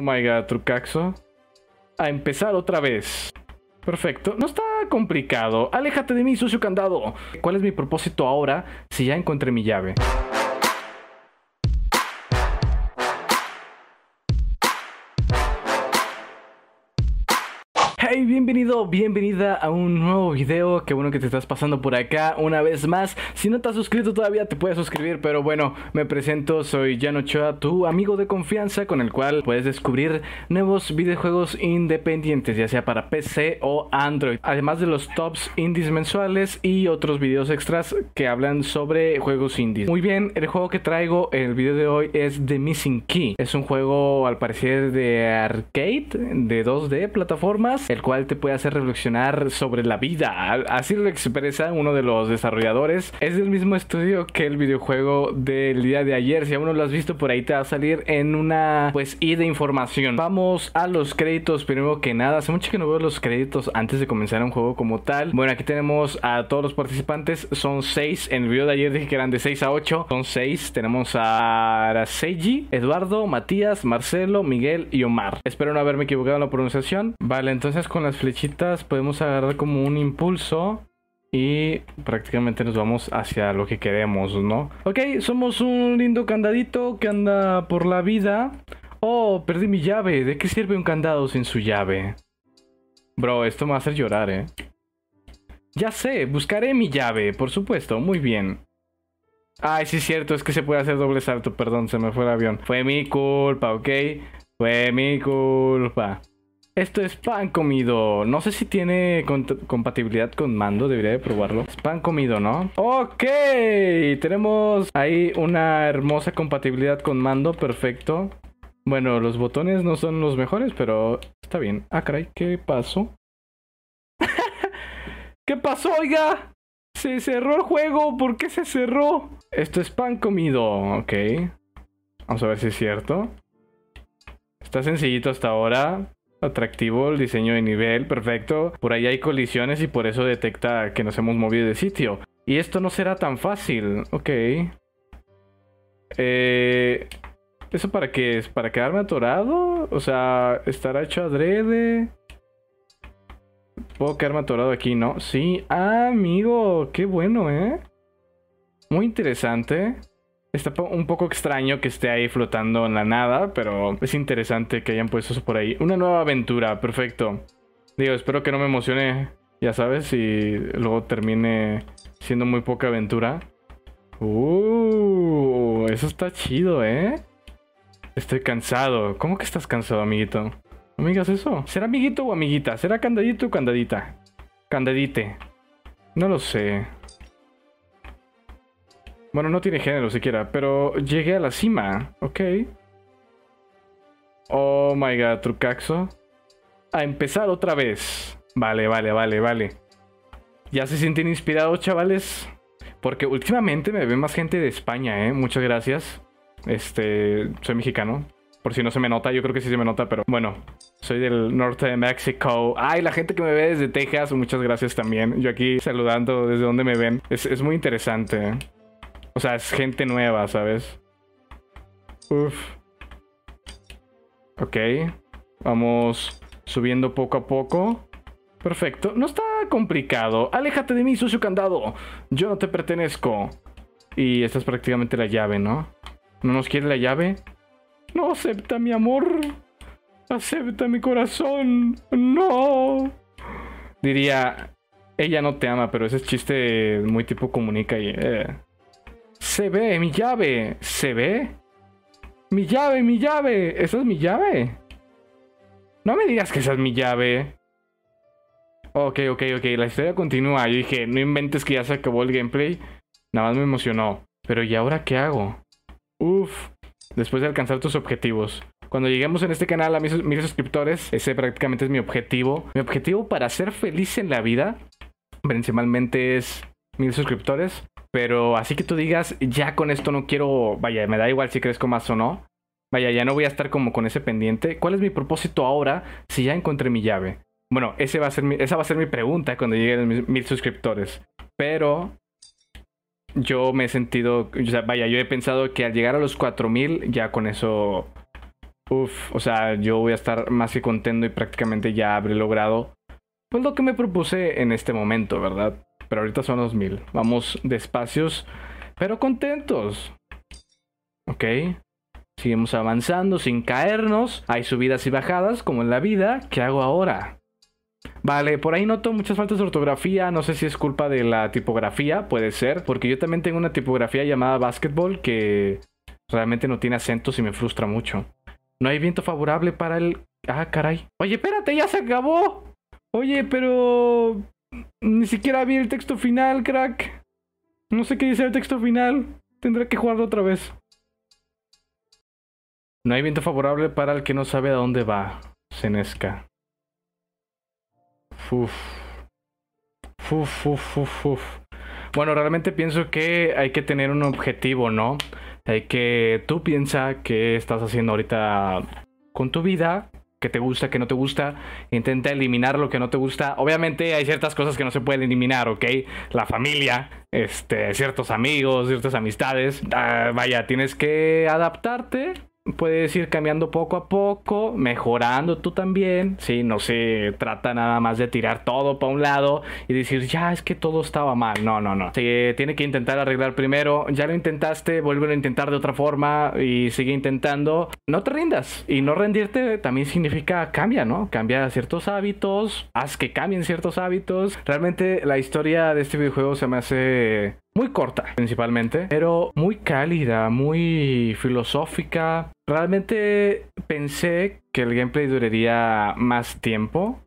Oh my god, Trucaxo. A empezar otra vez. Perfecto. No está complicado. Aléjate de mí, sucio candado. ¿Cuál es mi propósito ahora si ya encontré mi llave? bienvenido, bienvenida a un nuevo video. Qué bueno que te estás pasando por acá una vez más. Si no te has suscrito todavía te puedes suscribir, pero bueno, me presento, soy Jan Ochoa, tu amigo de confianza con el cual puedes descubrir nuevos videojuegos independientes, ya sea para PC o Android. Además de los tops indies mensuales y otros videos extras que hablan sobre juegos indies. Muy bien, el juego que traigo en el video de hoy es The Missing Key. Es un juego al parecer de arcade, de 2D plataformas, el cual te puede hacer reflexionar sobre la vida. Así lo expresa uno de los desarrolladores. Es del mismo estudio que el videojuego del día de ayer. Si aún no lo has visto por ahí te va a salir en una pues y de información. Vamos a los créditos primero que nada. Hace mucho que no veo los créditos antes de comenzar un juego como tal. Bueno, aquí tenemos a todos los participantes. Son seis. En el video de ayer dije que eran de 6 a 8. Son seis. Tenemos a Seiji, Eduardo, Matías, Marcelo, Miguel y Omar. Espero no haberme equivocado en la pronunciación. Vale, entonces con la flechitas podemos agarrar como un impulso y prácticamente nos vamos hacia lo que queremos, ¿no? Ok, somos un lindo candadito que anda por la vida. Oh, perdí mi llave. ¿De qué sirve un candado sin su llave? Bro, esto me va a hacer llorar, ¿eh? Ya sé, buscaré mi llave, por supuesto, muy bien. Ay, sí es cierto, es que se puede hacer doble salto, perdón, se me fue el avión. Fue mi culpa, ¿ok? Fue mi culpa. Esto es pan comido. No sé si tiene compatibilidad con mando. Debería de probarlo. Es pan comido, ¿no? Ok. Tenemos ahí una hermosa compatibilidad con mando. Perfecto. Bueno, los botones no son los mejores, pero está bien. Ah, caray. ¿Qué pasó? ¿Qué pasó, oiga? Se cerró el juego. ¿Por qué se cerró? Esto es pan comido. Ok. Vamos a ver si es cierto. Está sencillito hasta ahora atractivo, el diseño de nivel perfecto. Por ahí hay colisiones y por eso detecta que nos hemos movido de sitio. Y esto no será tan fácil. Ok. Eh, ¿Eso para qué es? ¿Para quedarme atorado? O sea, ¿estará hecho adrede? Puedo quedarme atorado aquí, ¿no? Sí. Ah, amigo. Qué bueno, ¿eh? Muy interesante. Está un poco extraño que esté ahí flotando en la nada, pero es interesante que hayan puesto eso por ahí. Una nueva aventura, perfecto. Digo, espero que no me emocione, ya sabes, y luego termine siendo muy poca aventura. Uh, eso está chido, ¿eh? Estoy cansado. ¿Cómo que estás cansado, amiguito? No digas eso. ¿Será amiguito o amiguita? ¿Será candadito o candadita? Candadite. No lo sé. Bueno, no tiene género siquiera, pero llegué a la cima, ok. Oh my god, Trucaxo. A empezar otra vez. Vale, vale, vale, vale. ¿Ya se sienten inspirados, chavales? Porque últimamente me ve más gente de España, ¿eh? Muchas gracias. Este, soy mexicano. Por si no se me nota, yo creo que sí se me nota, pero bueno, soy del norte de México. Ay, la gente que me ve desde Texas, muchas gracias también. Yo aquí saludando desde donde me ven. Es, muy interesante. ¿eh? O sea, es gente nueva, ¿sabes? Uf. Ok. Vamos subiendo poco a poco. Perfecto. No está complicado. Aléjate de mí, sucio candado. Yo no te pertenezco. Y esta es prácticamente la llave, ¿no? ¿No nos quiere la llave? No acepta mi amor. Acepta mi corazón. No. Diría, ella no te ama, pero ese es chiste muy tipo comunica y... Eh, se ve, mi llave. ¿Se ve? Mi llave, mi llave. ¡Esa es mi llave? No me digas que esa es mi llave. Ok, ok, ok. La historia continúa. Yo dije, no inventes que ya se acabó el gameplay. Nada más me emocionó. Pero ¿y ahora qué hago? Uf. Después de alcanzar tus objetivos. Cuando lleguemos en este canal a mis, mis suscriptores, ese prácticamente es mi objetivo. Mi objetivo para ser feliz en la vida, principalmente es mil suscriptores. Pero así que tú digas, ya con esto no quiero, vaya, me da igual si crezco más o no. Vaya, ya no voy a estar como con ese pendiente. ¿Cuál es mi propósito ahora si ya encontré mi llave? Bueno, ese va a ser esa va a ser mi pregunta cuando lleguen mis mil suscriptores. Pero yo me he sentido, o sea, vaya, yo he pensado que al llegar a los mil, ya con eso, uff, o sea, yo voy a estar más que contento y prácticamente ya habré logrado pues lo que me propuse en este momento, ¿verdad? pero ahorita son los mil. Vamos despacios, pero contentos. Ok. Seguimos avanzando sin caernos. Hay subidas y bajadas, como en la vida. ¿Qué hago ahora? Vale, por ahí noto muchas faltas de ortografía, no sé si es culpa de la tipografía, puede ser, porque yo también tengo una tipografía llamada basketball que realmente no tiene acentos y me frustra mucho. No hay viento favorable para el... Ah, caray. Oye, espérate, ya se acabó. Oye, pero... Ni siquiera vi el texto final, crack. No sé qué dice el texto final. Tendré que jugarlo otra vez. No hay viento favorable para el que no sabe a dónde va. Senesca. Bueno, realmente pienso que hay que tener un objetivo, ¿no? Hay que... Tú piensa que estás haciendo ahorita con tu vida que te gusta, que no te gusta, intenta eliminar lo que no te gusta. Obviamente hay ciertas cosas que no se pueden eliminar, ¿ok? La familia, este, ciertos amigos, ciertas amistades. Ah, vaya, tienes que adaptarte puedes ir cambiando poco a poco, mejorando tú también, sí, no se trata nada más de tirar todo para un lado y decir, ya es que todo estaba mal, no, no, no, se tiene que intentar arreglar primero, ya lo intentaste, vuelve a intentar de otra forma y sigue intentando, no te rindas y no rendirte también significa cambia, ¿no? Cambia ciertos hábitos, haz que cambien ciertos hábitos, realmente la historia de este videojuego se me hace muy corta principalmente, pero muy cálida, muy filosófica. Realmente pensé que el gameplay duraría más tiempo,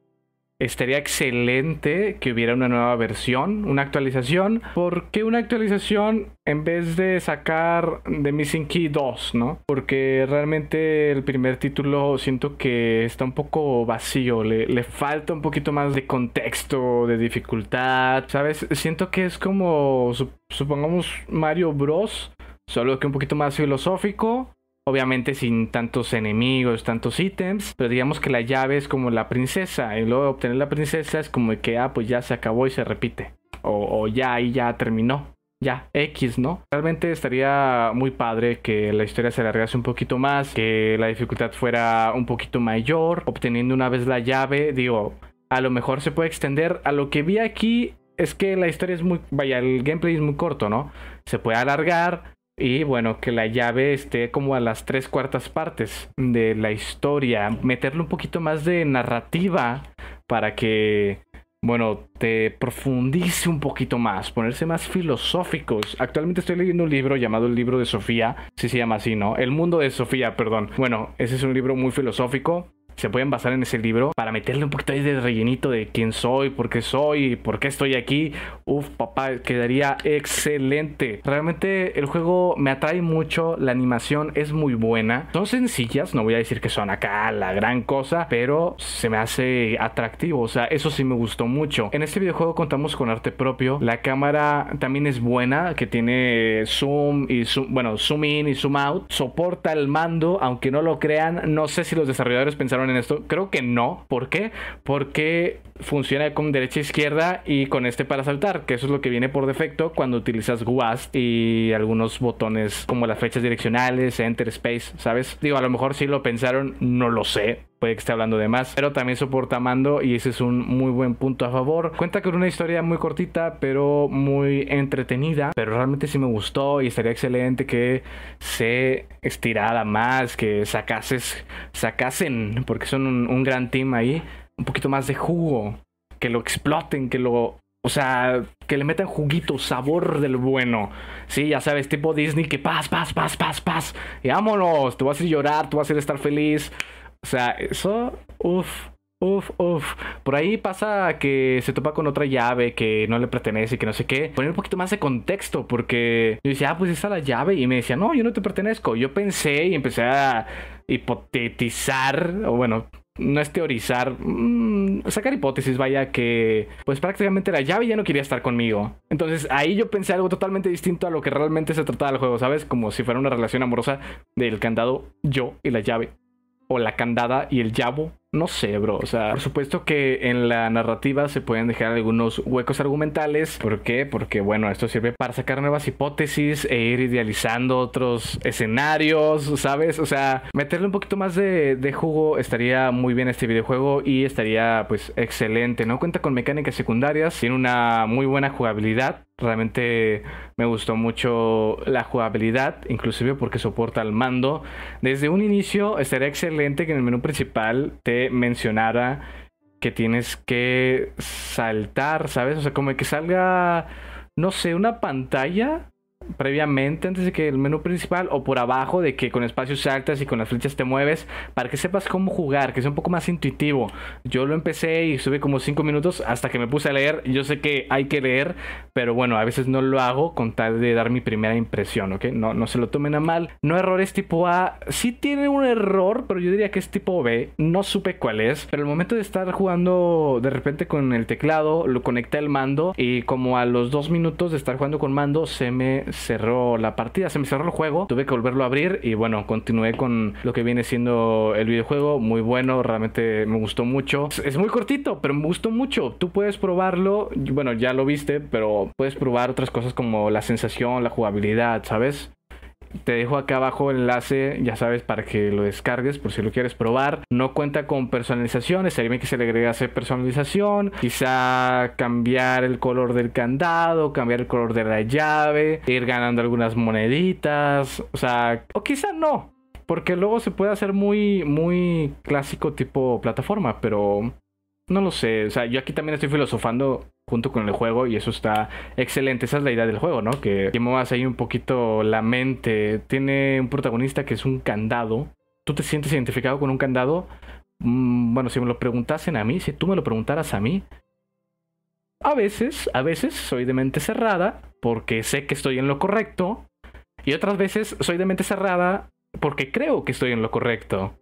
estaría excelente que hubiera una nueva versión, una actualización. porque una actualización en vez de sacar The Missing Key 2, no? Porque realmente el primer título siento que está un poco vacío, le, le falta un poquito más de contexto, de dificultad, ¿sabes? Siento que es como, supongamos, Mario Bros solo que un poquito más filosófico Obviamente sin tantos enemigos, tantos ítems, pero digamos que la llave es como la princesa, y luego obtener la princesa es como que, ah, pues ya se acabó y se repite, o, ya y ya terminó, ya, X, ¿no? Realmente estaría muy padre que la historia se alargase un poquito más, que la dificultad fuera un poquito mayor, obteniendo una vez la llave, digo, a lo mejor se puede extender. A lo que vi aquí es que la historia es muy, vaya, el gameplay es muy corto, ¿no? Se puede alargar, y bueno, que la llave esté como a las tres cuartas partes de la historia. Meterle un poquito más de narrativa para que, bueno, te profundice un poquito más, ponerse más filosóficos. Actualmente estoy leyendo un libro llamado El libro de Sofía, si se llama así, ¿no? El mundo de Sofía, perdón. Bueno, ese es un libro muy filosófico se pueden basar en ese libro para meterle un poquito ahí de rellenito de quién soy, por qué soy, por qué estoy aquí. Uf, papá, quedaría excelente. Realmente el juego me atrae mucho, la animación es muy buena. Son sencillas, no voy a decir que son acá la gran cosa, pero se me hace atractivo, o sea, eso sí me gustó mucho. En este videojuego contamos con arte propio, la cámara también es buena, que tiene zoom y zoom, bueno, zoom in y zoom out, soporta el mando, aunque no lo crean, no sé si los desarrolladores pensaron en esto? Creo que no. ¿Por qué? Porque funciona con derecha e izquierda y con este para saltar, que eso es lo que viene por defecto cuando utilizas WASD y algunos botones como las fechas direccionales, enter space, ¿sabes? Digo, a lo mejor sí lo pensaron, no lo sé, puede que esté hablando de más, pero también soporta mando y ese es un muy buen punto a favor. Cuenta con una historia muy cortita, pero muy entretenida, pero realmente sí me gustó y estaría excelente que se estirara más, que sacases, sacasen, porque son un, gran team ahí, un poquito más de jugo, que lo exploten, que lo o sea, que le metan juguito, sabor del bueno. Sí, ya sabes, tipo Disney, que paz, paz, paz, paz, paz. Y vámonos, te vas a llorar, tú vas a estar feliz. O sea, eso, uff, uff, uff. Por ahí pasa que se topa con otra llave que no le pertenece y que no sé qué. Poner un poquito más de contexto, porque yo decía, ah, pues esa la llave. Y me decía, no, yo no te pertenezco. Yo pensé y empecé a hipotetizar, o bueno, no es teorizar, mm, sacar hipótesis, vaya, que pues prácticamente la llave ya no quería estar conmigo. Entonces ahí yo pensé algo totalmente distinto a lo que realmente se trataba del juego, ¿sabes? Como si fuera una relación amorosa del candado yo y la llave la candada y el llavo. No sé, bro. O sea, por supuesto que en la narrativa se pueden dejar algunos huecos argumentales. ¿Por qué? Porque, bueno, esto sirve para sacar nuevas hipótesis e ir idealizando otros escenarios, ¿sabes? O sea, meterle un poquito más de, de jugo estaría muy bien este videojuego y estaría, pues, excelente, ¿no? Cuenta con mecánicas secundarias, tiene una muy buena jugabilidad Realmente me gustó mucho la jugabilidad, inclusive porque soporta el mando. Desde un inicio estaría excelente que en el menú principal te mencionara que tienes que saltar, ¿sabes? O sea, como que salga, no sé, una pantalla previamente antes de que el menú principal o por abajo de que con espacios saltas y con las flechas te mueves para que sepas cómo jugar, que sea un poco más intuitivo. Yo lo empecé y estuve como 5 minutos hasta que me puse a leer. Yo sé que hay que leer, pero bueno, a veces no lo hago con tal de dar mi primera impresión, ¿ok? No, no se lo tomen a mal. No errores tipo A. Sí tiene un error, pero yo diría que es tipo B. No supe cuál es, pero el momento de estar jugando de repente con el teclado, lo conecté el mando y como a los 2 minutos de estar jugando con mando se me cerró la partida, se me cerró el juego, tuve que volverlo a abrir y bueno, continué con lo que viene siendo el videojuego, muy bueno, realmente me gustó mucho. Es muy cortito, pero me gustó mucho. Tú puedes probarlo, bueno, ya lo viste, pero puedes probar otras cosas como la sensación, la jugabilidad, ¿sabes? Te dejo acá abajo el enlace, ya sabes, para que lo descargues por si lo quieres probar. No cuenta con personalizaciones. Sería bien que se le agregase personalización. Quizá cambiar el color del candado, cambiar el color de la llave, ir ganando algunas moneditas. O sea, o quizá no. Porque luego se puede hacer muy, muy clásico tipo plataforma, pero no lo sé, o sea, yo aquí también estoy filosofando junto con el juego y eso está excelente. Esa es la idea del juego, ¿no? Que, que muevas ahí un poquito la mente. Tiene un protagonista que es un candado. ¿Tú te sientes identificado con un candado? Mm, bueno, si me lo preguntasen a mí, si tú me lo preguntaras a mí, a veces, a veces soy de mente cerrada porque sé que estoy en lo correcto y otras veces soy de mente cerrada porque creo que estoy en lo correcto.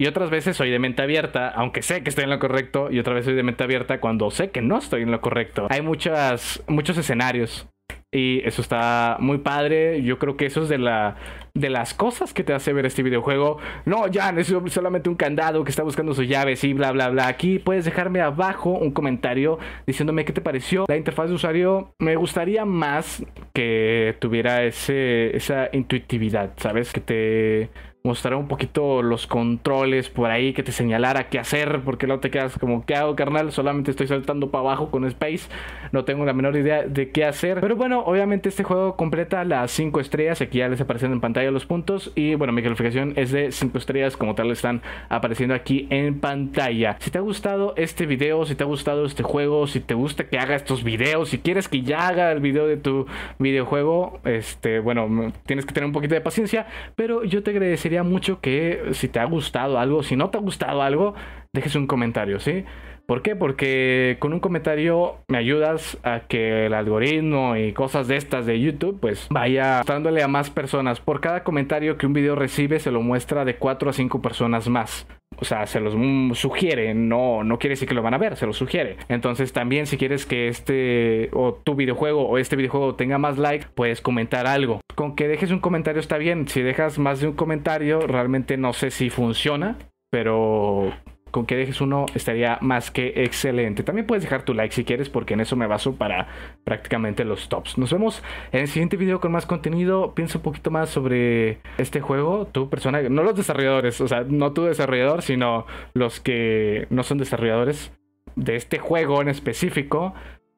Y otras veces soy de mente abierta, aunque sé que estoy en lo correcto, y otras veces soy de mente abierta cuando sé que no estoy en lo correcto. Hay muchas, muchos escenarios. Y eso está muy padre. Yo creo que eso es de, la, de las cosas que te hace ver este videojuego. No, ya, es solamente un candado que está buscando sus llaves y bla, bla, bla. Aquí puedes dejarme abajo un comentario diciéndome qué te pareció. La interfaz de usuario me gustaría más que tuviera ese, esa intuitividad, ¿sabes? Que te mostrar un poquito los controles por ahí, que te señalara qué hacer, porque no te quedas como, ¿qué hago, carnal? Solamente estoy saltando para abajo con Space, no tengo la menor idea de qué hacer. Pero bueno, obviamente este juego completa las 5 estrellas, aquí ya les aparecen en pantalla los puntos, y bueno, mi calificación es de 5 estrellas, como tal están apareciendo aquí en pantalla. Si te ha gustado este video, si te ha gustado este juego, si te gusta que haga estos videos, si quieres que ya haga el video de tu videojuego, este, bueno, tienes que tener un poquito de paciencia, pero yo te agradecería mucho que si te ha gustado algo, si no te ha gustado algo, dejes un comentario, ¿sí? ¿Por qué? Porque con un comentario me ayudas a que el algoritmo y cosas de estas de YouTube pues vaya dándole a más personas. Por cada comentario que un video recibe se lo muestra de 4 a 5 personas más. O sea, se los sugiere, no, no quiere decir que lo van a ver, se los sugiere. Entonces también si quieres que este o tu videojuego o este videojuego tenga más likes, puedes comentar algo. Con que dejes un comentario está bien. Si dejas más de un comentario, realmente no sé si funciona, pero con que dejes uno estaría más que excelente. También puedes dejar tu like si quieres porque en eso me baso para prácticamente los tops. Nos vemos en el siguiente video con más contenido. pienso un poquito más sobre este juego. Tu persona, no los desarrolladores, o sea, no tu desarrollador, sino los que no son desarrolladores de este juego en específico.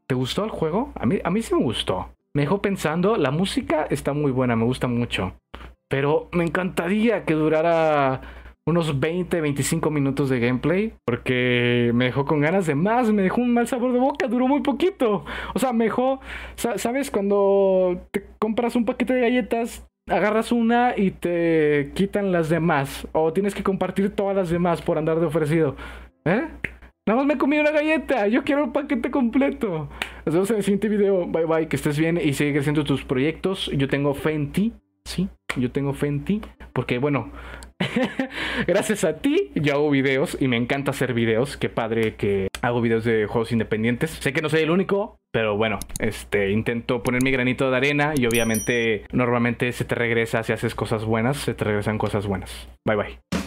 ¿Te gustó el juego? A mí, a mí sí me gustó. Me dejó pensando, la música está muy buena, me gusta mucho. Pero me encantaría que durara unos 20, 25 minutos de gameplay, porque me dejó con ganas de más, me dejó un mal sabor de boca, duró muy poquito. O sea, me dejó, ¿sabes? Cuando te compras un paquete de galletas, agarras una y te quitan las demás, o tienes que compartir todas las demás por andar de ofrecido. ¿Eh? Nada más me comí una galleta, yo quiero un paquete completo. Nos vemos en el siguiente video. Bye bye, que estés bien y sigue creciendo tus proyectos. Yo tengo Fenty ¿sí? Yo tengo Fenty porque bueno, Gracias a ti, yo hago videos y me encanta hacer videos. Qué padre que hago videos de juegos independientes. Sé que no soy el único, pero bueno, este intento poner mi granito de arena y obviamente normalmente se te regresa si haces cosas buenas, se te regresan cosas buenas. Bye bye.